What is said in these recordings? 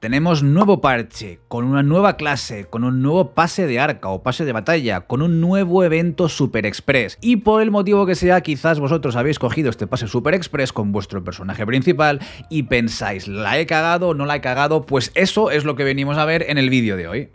Tenemos nuevo parche, con una nueva clase, con un nuevo pase de arca o pase de batalla, con un nuevo evento Super Express. Y por el motivo que sea, quizás vosotros habéis cogido este pase Super Express con vuestro personaje principal y pensáis, ¿la he cagado o no la he cagado? Pues eso es lo que venimos a ver en el vídeo de hoy.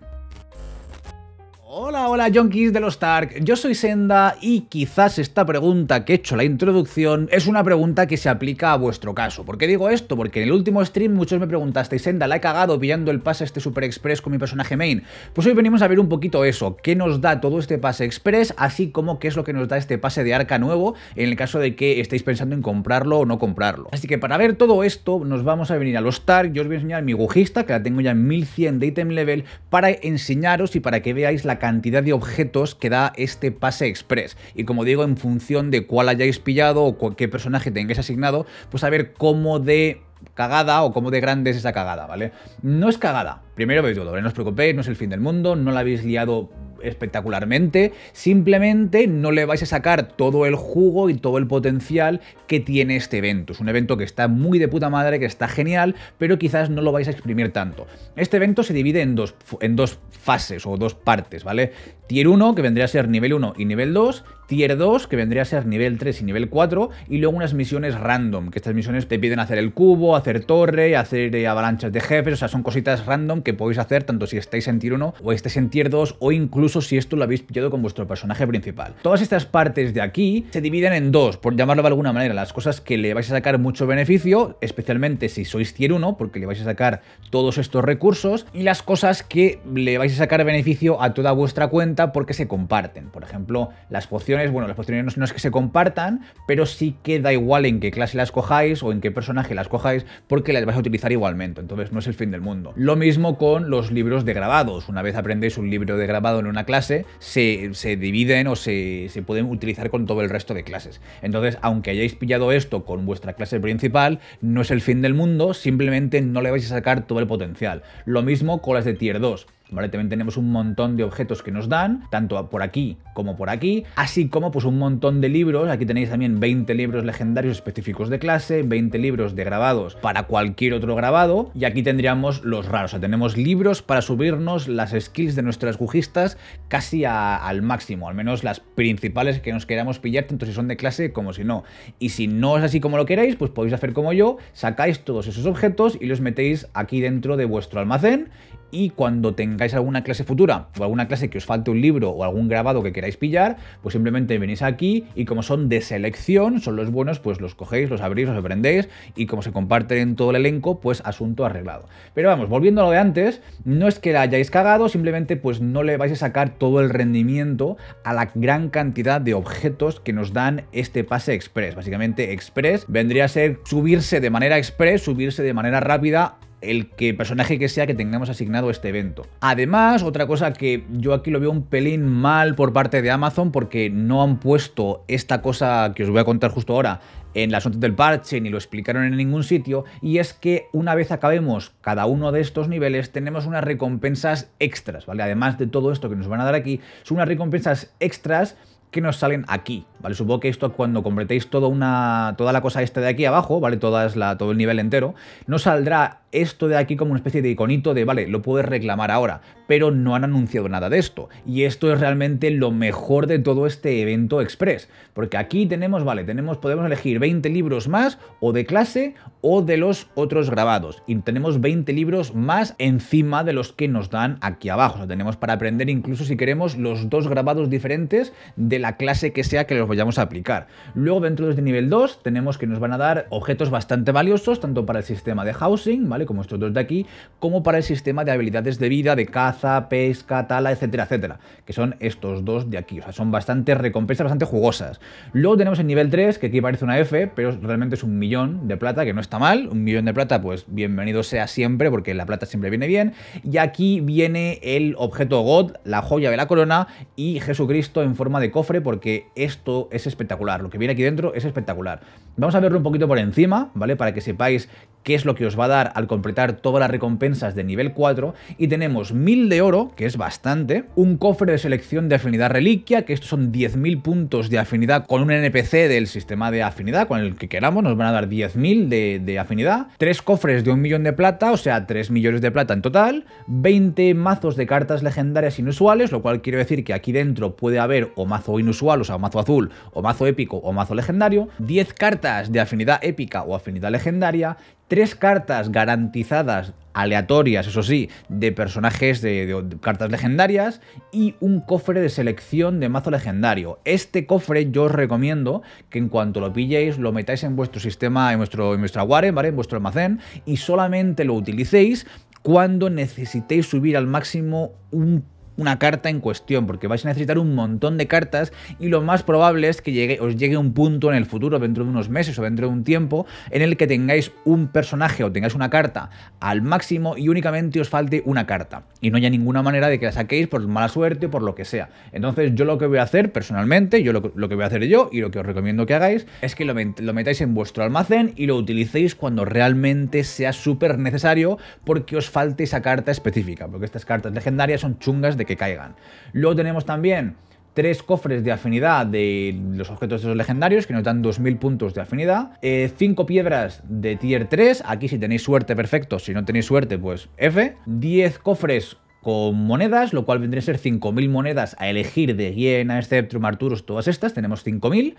Hola, hola junkies de los Stark, yo soy Senda y quizás esta pregunta que he hecho la introducción es una pregunta que se aplica a vuestro caso. ¿Por qué digo esto? Porque en el último stream muchos me preguntasteis, Senda, ¿la he cagado pillando el pase este Super Express con mi personaje main? Pues hoy venimos a ver un poquito eso, qué nos da todo este pase Express, así como qué es lo que nos da este pase de arca nuevo en el caso de que estéis pensando en comprarlo o no comprarlo. Así que para ver todo esto nos vamos a venir a los Stark, yo os voy a enseñar mi gujista, que la tengo ya en 1100 de item level, para enseñaros y para que veáis la cantidad de objetos que da este pase express. Y como digo, en función de cuál hayáis pillado o qué personaje tengáis asignado, pues a ver cómo de cagada o cómo de grande es esa cagada, ¿vale? No es cagada, primero veis todo, no os preocupéis, no es el fin del mundo, no la habéis liado espectacularmente, simplemente no le vais a sacar todo el jugo y todo el potencial que tiene este evento. Es un evento que está muy de puta madre, que está genial, pero quizás no lo vais a exprimir tanto. Este evento se divide en dos, en dos fases o dos partes, ¿vale? Tier 1, que vendría a ser nivel 1 y nivel 2, Tier 2, que vendría a ser nivel 3 y nivel 4, y luego unas misiones random, que estas misiones te piden hacer el cubo, hacer torre, hacer eh, avalanchas de jefes, o sea, son cositas random que podéis hacer tanto si estáis en Tier 1 o estáis en Tier 2 o incluso si esto lo habéis pillado con vuestro personaje principal. Todas estas partes de aquí se dividen en dos, por llamarlo de alguna manera, las cosas que le vais a sacar mucho beneficio, especialmente si sois tier 1, porque le vais a sacar todos estos recursos, y las cosas que le vais a sacar beneficio a toda vuestra cuenta porque se comparten. Por ejemplo, las pociones, bueno, las pociones no es que se compartan, pero sí queda igual en qué clase las cojáis o en qué personaje las cojáis, porque las vais a utilizar igualmente, entonces no es el fin del mundo. Lo mismo con los libros de grabados. Una vez aprendéis un libro de grabado en una clase se, se dividen o se, se, pueden utilizar con todo el resto de clases. Entonces, aunque hayáis pillado esto con vuestra clase principal, no es el fin del mundo, simplemente no le vais a sacar todo el potencial. Lo mismo con las de tier 2. ¿vale? También tenemos un montón de objetos que nos dan, tanto por aquí como por aquí, así como pues un montón de libros, aquí tenéis también 20 libros legendarios específicos de clase, 20 libros de grabados para cualquier otro grabado, y aquí tendríamos los raros, o sea, tenemos libros para subirnos las skills de nuestras gujistas casi al máximo, al menos las principales que nos queramos pillar, tanto si son de clase como si no. Y si no es así como lo queréis, pues podéis hacer como yo, sacáis todos esos objetos y los metéis aquí dentro de vuestro almacén, y cuando tengáis alguna clase futura o alguna clase que os falte un libro o algún grabado que queráis pillar, pues simplemente venís aquí y como son de selección, son los buenos, pues los cogéis, los abrís, los aprendéis y como se comparten en todo el elenco, pues asunto arreglado. Pero vamos, volviendo a lo de antes, no es que la hayáis cagado, simplemente pues no le vais a sacar todo el rendimiento a la gran cantidad de objetos que nos dan este pase express. Básicamente express vendría a ser subirse de manera express, subirse de manera rápida el que personaje que sea que tengamos asignado este evento. Además, otra cosa que yo aquí lo veo un pelín mal por parte de Amazon porque no han puesto esta cosa que os voy a contar justo ahora en las notas del parche ni lo explicaron en ningún sitio, y es que una vez acabemos cada uno de estos niveles tenemos unas recompensas extras, ¿vale? Además de todo esto que nos van a dar aquí, son unas recompensas extras que nos salen aquí, ¿vale? Supongo que esto cuando completéis toda, una, toda la cosa esta de aquí abajo, ¿vale? Toda todo el nivel entero, no saldrá esto de aquí como una especie de iconito de, vale, lo puedes reclamar ahora, pero no han anunciado nada de esto. Y esto es realmente lo mejor de todo este evento express, porque aquí tenemos, vale, tenemos, podemos elegir 20 libros más o de clase o de los otros grabados. Y tenemos 20 libros más encima de los que nos dan aquí abajo. O sea, tenemos para aprender incluso si queremos los dos grabados diferentes de la clase que sea que los vayamos a aplicar. Luego dentro de este nivel 2 tenemos que nos van a dar objetos bastante valiosos, tanto para el sistema de housing, ¿vale? Como estos dos de aquí, como para el sistema de habilidades de vida, de caza, pesca, tala, etcétera, etcétera, que son estos dos de aquí. O sea, son bastante recompensas, bastante jugosas. Luego tenemos el nivel 3, que aquí parece una F, pero realmente es un millón de plata, que no está mal. Un millón de plata, pues bienvenido sea siempre, porque la plata siempre viene bien. Y aquí viene el objeto God, la joya de la corona y Jesucristo en forma de cofre, porque esto es espectacular. Lo que viene aquí dentro es espectacular. Vamos a verlo un poquito por encima, ¿vale? Para que sepáis que es lo que os va a dar al completar todas las recompensas de nivel 4, y tenemos 1000 de oro, que es bastante, un cofre de selección de afinidad reliquia, que estos son 10.000 puntos de afinidad con un NPC del sistema de afinidad, con el que queramos, nos van a dar 10.000 de, de afinidad, tres cofres de un millón de plata, o sea, 3 millones de plata en total, 20 mazos de cartas legendarias inusuales, lo cual quiere decir que aquí dentro puede haber o mazo inusual, o sea, mazo azul, o mazo épico, o mazo legendario, 10 cartas de afinidad épica o afinidad legendaria, tres cartas garantizadas, aleatorias, eso sí, de personajes de, cartas legendarias y un cofre de selección de mazo legendario. Este cofre yo os recomiendo que en cuanto lo pilléis lo metáis en vuestro sistema, en vuestro, en vuestra Warren, ¿vale? En vuestro almacén y solamente lo utilicéis cuando necesitéis subir al máximo un una carta en cuestión, porque vais a necesitar un montón de cartas y lo más probable es que os llegue un punto en el futuro, dentro de unos meses o dentro de un tiempo, en el que tengáis un personaje o tengáis una carta al máximo y únicamente os falte una carta. Y no haya ninguna manera de que la saquéis por mala suerte o por lo que sea. Entonces yo lo que voy a hacer personalmente, yo lo, que voy a hacer yo y lo que os recomiendo que hagáis es que lo metáis en vuestro almacén y lo utilicéis cuando realmente sea súper necesario porque os falte esa carta específica, porque estas cartas legendarias son chungas de que caigan. Luego tenemos también tres cofres de afinidad de los objetos de esos legendarios que nos dan 2000 puntos de afinidad, eh, cinco piedras de tier 3, aquí si tenéis suerte perfecto, si no tenéis suerte pues F, 10 cofres con monedas, lo cual vendría a ser 5.000 monedas a elegir de Hiena, Sceptrum, Arturus, todas estas, tenemos 5.000.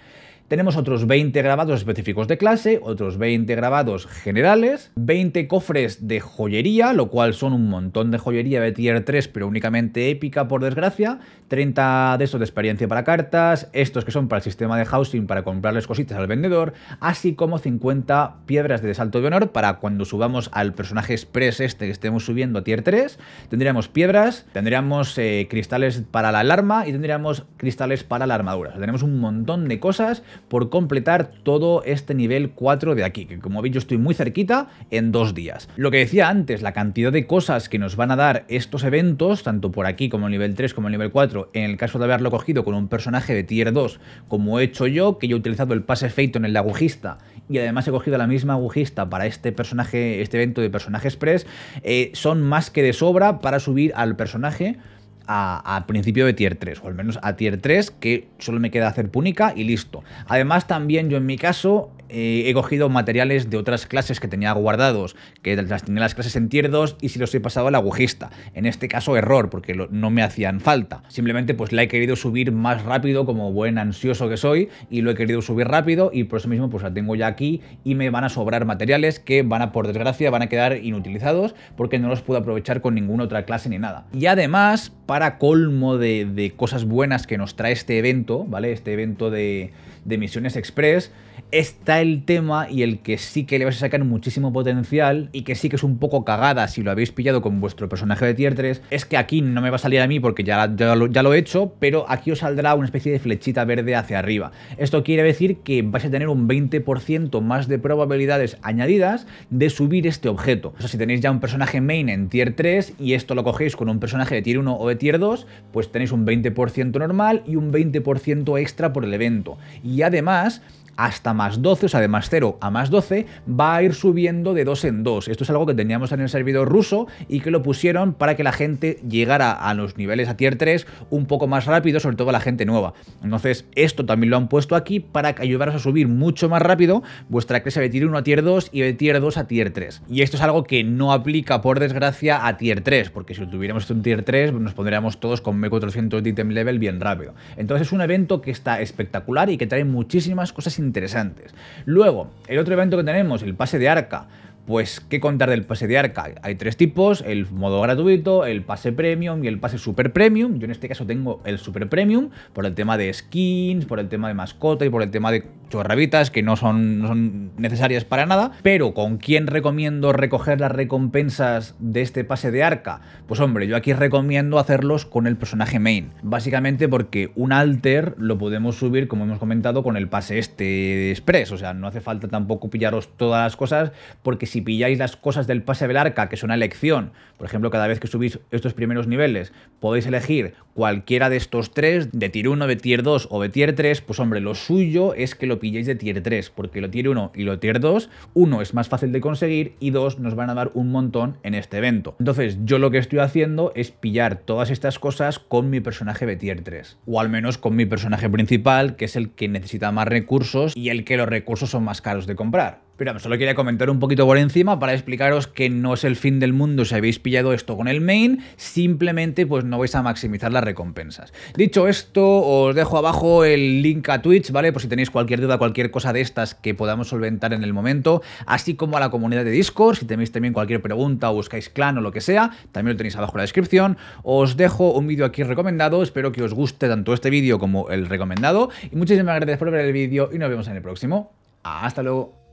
Tenemos otros 20 grabados específicos de clase, otros 20 grabados generales, 20 cofres de joyería, lo cual son un montón de joyería de tier 3, pero únicamente épica por desgracia, 30 de estos de experiencia para cartas, estos que son para el sistema de housing para comprarles cositas al vendedor, así como 50 piedras de salto de honor para cuando subamos al personaje express este que estemos subiendo a tier 3, tendríamos piedras, tendríamos eh, cristales para la alarma y tendríamos cristales para la armadura. tenemos un montón de cosas por completar todo este nivel 4 de aquí, que como veis yo estoy muy cerquita en dos días. Lo que decía antes, la cantidad de cosas que nos van a dar estos eventos, tanto por aquí como el nivel 3 como el nivel 4, en el caso de haberlo cogido con un personaje de tier 2, como he hecho yo, que yo he utilizado el pase feito en el agujista y además he cogido la misma agujista para este personaje, este evento de personaje express, eh, son más que de sobra para subir al personaje a, principio de tier 3, o al menos a tier 3, que solo me queda hacer púnica y listo. Además, también yo en mi caso eh, he cogido materiales de otras clases que tenía guardados, que las tenía las clases en tier y si los he pasado al agujista. En este caso, error, porque no me hacían falta. Simplemente pues la he querido subir más rápido como buen ansioso que soy y lo he querido subir rápido y por eso mismo pues la tengo ya aquí y me van a sobrar materiales que van a, por desgracia, van a quedar inutilizados porque no los puedo aprovechar con ninguna otra clase ni nada. Y además, para colmo de, cosas buenas que nos trae este evento, ¿vale? Este evento de, misiones express, está el tema y el que sí que le vas a sacar muchísimo potencial y que sí que es un poco cagada si lo habéis pillado con vuestro personaje de tier 3, es que aquí no me va a salir a mí porque ya, ya, lo, ya lo he hecho, pero aquí os saldrá una especie de flechita verde hacia arriba. Esto quiere decir que vais a tener un 20% más de probabilidades añadidas de subir este objeto. O sea, si tenéis ya un personaje main en tier 3 y esto lo cogéis con un personaje de tier 1 o de tier 2, pues tenéis un 20% normal y un 20% extra por el evento. Y además, hasta más 12, o sea, de más 0 a más 12, va a ir subiendo de 2 en 2. Esto es algo que teníamos en el servidor ruso y que lo pusieron para que la gente llegara a los niveles a tier 3 un poco más rápido, sobre todo la gente nueva. Entonces, esto también lo han puesto aquí para ayudaros a subir mucho más rápido vuestra clase de tier 1 a tier 2 y de tier 2 a tier 3. Y esto es algo que no aplica, por desgracia, a tier 3, porque si tuviéramos en tier 3 nos pondríamos todos con M400 de item level bien rápido. Entonces, es un evento que está espectacular y que trae muchísimas cosas interesantes interesantes. Luego, el otro evento que tenemos, el pase de arca. Pues, ¿qué contar del pase de arca? Hay tres tipos, el modo gratuito, el pase premium y el pase super premium. Yo en este caso tengo el super premium por el tema de skins, por el tema de mascota y por el tema de chorrabitas que no son, necesarias para nada, pero ¿con quién recomiendo recoger las recompensas de este pase de arca? Pues hombre, yo aquí recomiendo hacerlos con el personaje main, básicamente porque un alter lo podemos subir, como hemos comentado, con el pase este express, o sea, no hace falta tampoco pillaros todas las cosas, porque si pilláis las cosas del pase del arca, que es una elección, por ejemplo, cada vez que subís estos primeros niveles, podéis elegir cualquiera de estos tres, de tier 1, de tier 2 o de tier 3, pues hombre, lo suyo es que lo pilléis de tier 3, porque lo tier 1 y lo tier 2, uno es más fácil de conseguir y dos nos van a dar un montón en este evento. Entonces yo lo que estoy haciendo es pillar todas estas cosas con mi personaje de tier 3, o al menos con mi personaje principal, que es el que necesita más recursos y el que los recursos son más caros de comprar. Pero solo quería comentar un poquito por encima para explicaros que no es el fin del mundo si habéis pillado esto con el main, simplemente pues no vais a maximizar las recompensas. Dicho esto, os dejo abajo el link a Twitch, ¿vale? Por si tenéis cualquier duda, cualquier cosa de estas que podamos solventar en el momento, así como a la comunidad de Discord, si tenéis también cualquier pregunta o buscáis clan o lo que sea, también lo tenéis abajo en la descripción. Os dejo un vídeo aquí recomendado, espero que os guste tanto este vídeo como el recomendado, y muchísimas gracias por ver el vídeo y nos vemos en el próximo. Hasta luego.